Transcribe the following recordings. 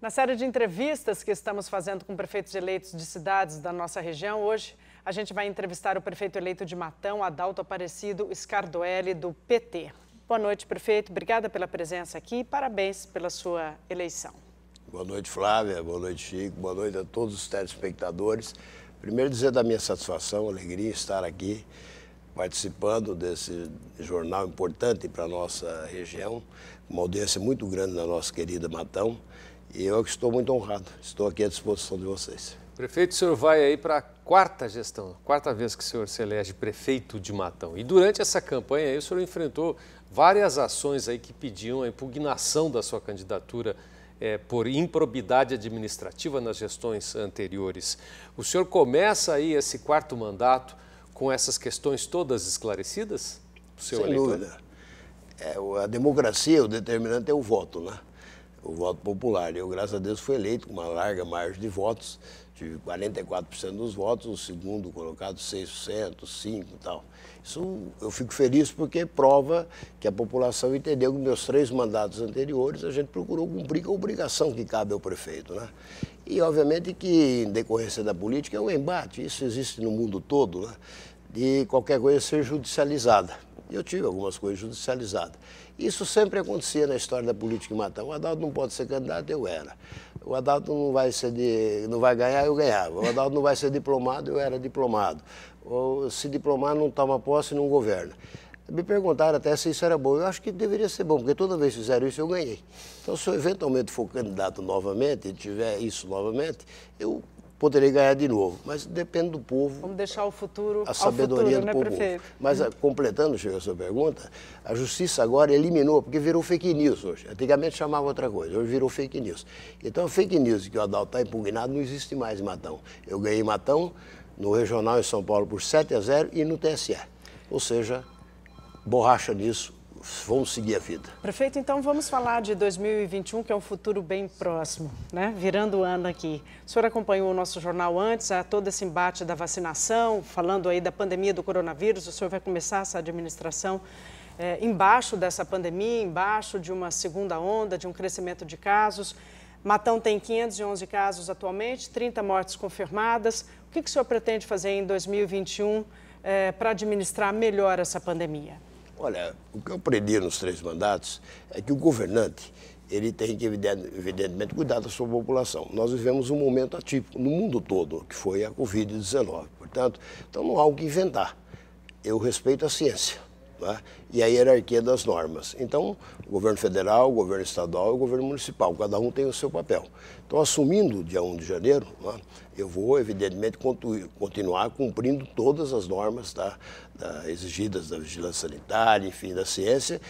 Na série de entrevistas que estamos fazendo com prefeitos eleitos de cidades da nossa região, hoje a gente vai entrevistar o prefeito eleito de Matão, Adalto Aparecido Scardoelli, do PT. Boa noite, prefeito. Obrigada pela presença aqui e parabéns pela sua eleição. Boa noite, Flávia. Boa noite, Chico. Boa noite a todos os telespectadores. Primeiro dizer da minha satisfação, alegria estar aqui participando desse jornal importante para a nossa região, uma audiência muito grande na nossa querida Matão. E eu estou muito honrado, estou aqui à disposição de vocês. Prefeito, o senhor vai aí para a quarta gestão, quarta vez que o senhor se elege prefeito de Matão. E durante essa campanha aí, o senhor enfrentou várias ações aí que pediam a impugnação da sua candidatura é, por improbidade administrativa nas gestões anteriores. O senhor começa aí esse quarto mandato com essas questões todas esclarecidas? Sem eleitor? dúvida. É, a democracia, o determinante é o voto, né? O voto popular. Eu, graças a Deus, fui eleito com uma larga margem de votos. Tive 44% dos votos, o segundo colocado 6%, 5% e tal. Isso eu fico feliz porque prova que a população entendeu que meus três mandatos anteriores a gente procurou cumprir com a obrigação que cabe ao prefeito. Né? E obviamente que em decorrência da política é um embate, isso existe no mundo todo. Né? de qualquer coisa ser judicializada. eu tive algumas coisas judicializadas. Isso sempre acontecia na história da política em Matão. O Adalto não pode ser candidato, eu era. O Adalto não vai ser de, não vai ganhar, eu ganhava. O Adalto não vai ser diplomado, eu era diplomado. Ou se diplomar não toma posse, não governa. Me perguntaram até se isso era bom. Eu acho que deveria ser bom, porque toda vez que fizeram isso eu ganhei. Então, se eu eventualmente for candidato novamente e tiver isso novamente, eu poderei ganhar de novo. Mas depende do povo. Vamos deixar o futuro A sabedoria futuro, né, do né, povo. Mas, hum. completando, chega a sua pergunta, a justiça agora eliminou, porque virou fake news hoje. Antigamente chamava outra coisa, hoje virou fake news. Então, a fake news que o Adalto está impugnado não existe mais em Matão. Eu ganhei Matão no Regional em São Paulo por 7 a 0 e no TSE. Ou seja, borracha nisso, vão seguir a vida. Prefeito, então vamos falar de 2021, que é um futuro bem próximo, né? Virando o ano aqui. O senhor acompanhou o nosso jornal antes, a todo esse embate da vacinação, falando aí da pandemia do coronavírus. O senhor vai começar essa administração é, embaixo dessa pandemia, embaixo de uma segunda onda, de um crescimento de casos. Matão tem 511 casos atualmente, 30 mortes confirmadas. O que, que o senhor pretende fazer em 2021 é, eh, para administrar melhor essa pandemia? Olha, o que eu aprendi nos três mandatos é que o governante ele tem que, evidentemente, cuidar da sua população. Nós vivemos um momento atípico no mundo todo, que foi a Covid-19. Portanto, então não há o que inventar. Eu respeito a ciência. Tá? e a hierarquia das normas. Então, o governo federal, o governo estadual e o governo municipal, cada um tem o seu papel. Então, assumindo dia 1 de janeiro, né, eu vou, evidentemente, continuar cumprindo todas as normas tá, da, exigidas da vigilância sanitária, enfim, da ciência,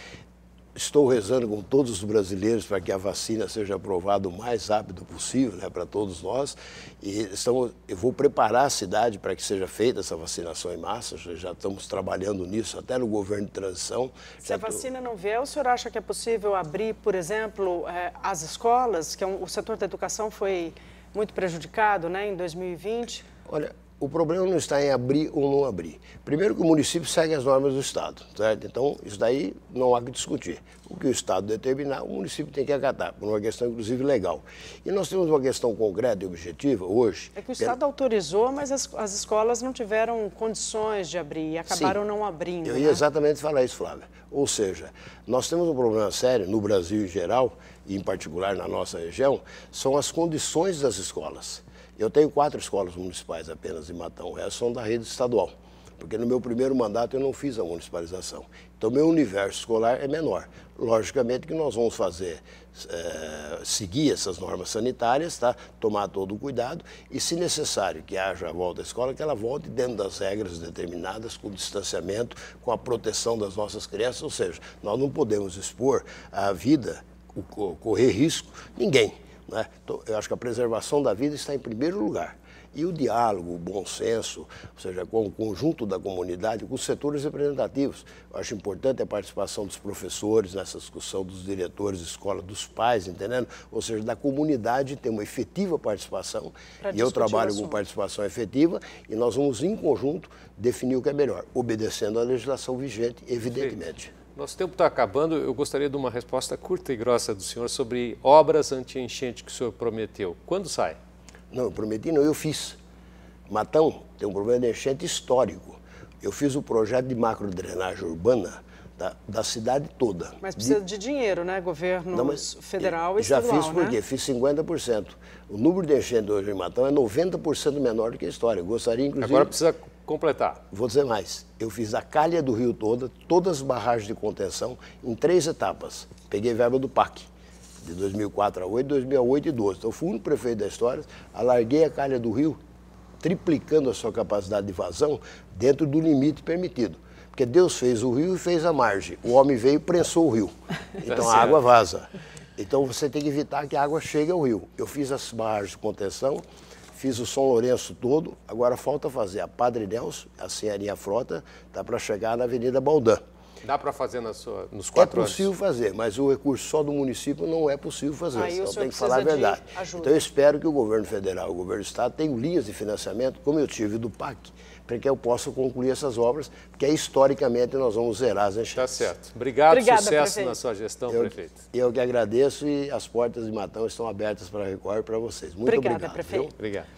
estou rezando com todos os brasileiros para que a vacina seja aprovada o mais rápido possível, né, para todos nós. E estamos, eu vou preparar a cidade para que seja feita essa vacinação em massa. Já estamos trabalhando nisso, até no governo de transição. Se a vacina não vier, o senhor acha que é possível abrir, por exemplo, eh, as escolas, que é um, o setor da educação foi muito prejudicado, né, em 2020? Olha, o problema não está em abrir ou não abrir. Primeiro que o município segue as normas do Estado, certo? Então, isso daí não há que discutir. O que o Estado determinar, o município tem que acatar, por uma questão, inclusive, legal. E nós temos uma questão concreta e objetiva hoje. É que o Estado autorizou, mas as, as, escolas não tiveram condições de abrir e acabaram Sim, não abrindo. Eu ia né? exatamente falar isso, Flávia. Ou seja, nós temos um problema sério no Brasil em geral, e em particular na nossa região, são as condições das escolas. Eu tenho quatro escolas municipais apenas em Matão, o resto são da rede estadual, porque no meu primeiro mandato eu não fiz a municipalização. Então, meu universo escolar é menor. Logicamente que nós vamos fazer, é, seguir essas normas sanitárias, tá? tomar todo o cuidado e, se necessário que haja a volta à escola, que ela volte dentro das regras determinadas, com o distanciamento, com a proteção das nossas crianças. Ou seja, nós não podemos expor a vida, correr risco, ninguém. Né? Então, eu acho que a preservação da vida está em primeiro lugar. E o diálogo, o bom senso, ou seja, com o conjunto da comunidade, com os setores representativos. Eu acho importante a participação dos professores nessa discussão, dos diretores de escola, dos pais, entendendo? Ou seja, da comunidade ter uma efetiva participação. e eu trabalho com participação efetiva e nós vamos, em conjunto, definir o que é melhor, obedecendo à legislação vigente, evidentemente. Nosso tempo está acabando. Eu gostaria de uma resposta curta e grossa do senhor sobre obras anti-enchente que o senhor prometeu. Quando sai? Não, eu prometi, não, eu fiz. Matão tem um problema de enchente histórico. Eu fiz o projeto de macro drenagem urbana da, da cidade toda. Mas precisa de, de dinheiro, né? Governo não, federal e estadual, Já fiz por né? quê? Fiz 50%. O número de enchentes hoje em Matão é 90% menor do que a história. Eu gostaria, inclusive... Agora precisa completar. Vou dizer mais. Eu fiz a calha do rio toda, todas as barragens de contenção, em três etapas. Peguei verba do PAC de 2004 a 8, 2008 e 2012. Então, eu fui o único prefeito da história, alarguei a calha do rio, triplicando a sua capacidade de vazão dentro do limite permitido. Porque Deus fez o rio e fez a margem. O homem veio e prensou o rio. Então tá a água vaza. Então você tem que evitar que a água chegue ao rio. Eu fiz as barras de contenção, fiz o São Lourenço todo, agora falta fazer a Padre Nelson, a Senhorinha Frota, está para chegar na Avenida Baldan. Dá para fazer na sua, nos é quatro anos? É possível anos. fazer, mas o recurso só do município não é possível fazer. Aí então tem que falar a verdade. Então eu espero que o governo federal, o governo do estado tenham linhas de financiamento, como eu tive do PAC, para que eu possa concluir essas obras, porque historicamente nós vamos zerar as tá enchentes. Está certo. Obrigado, Obrigada, sucesso prefeito. na sua gestão, eu, prefeito. Eu que agradeço e as portas de Matão estão abertas para a Record e para vocês. Muito Obrigada, obrigado. Prefeito. Viu? Obrigado.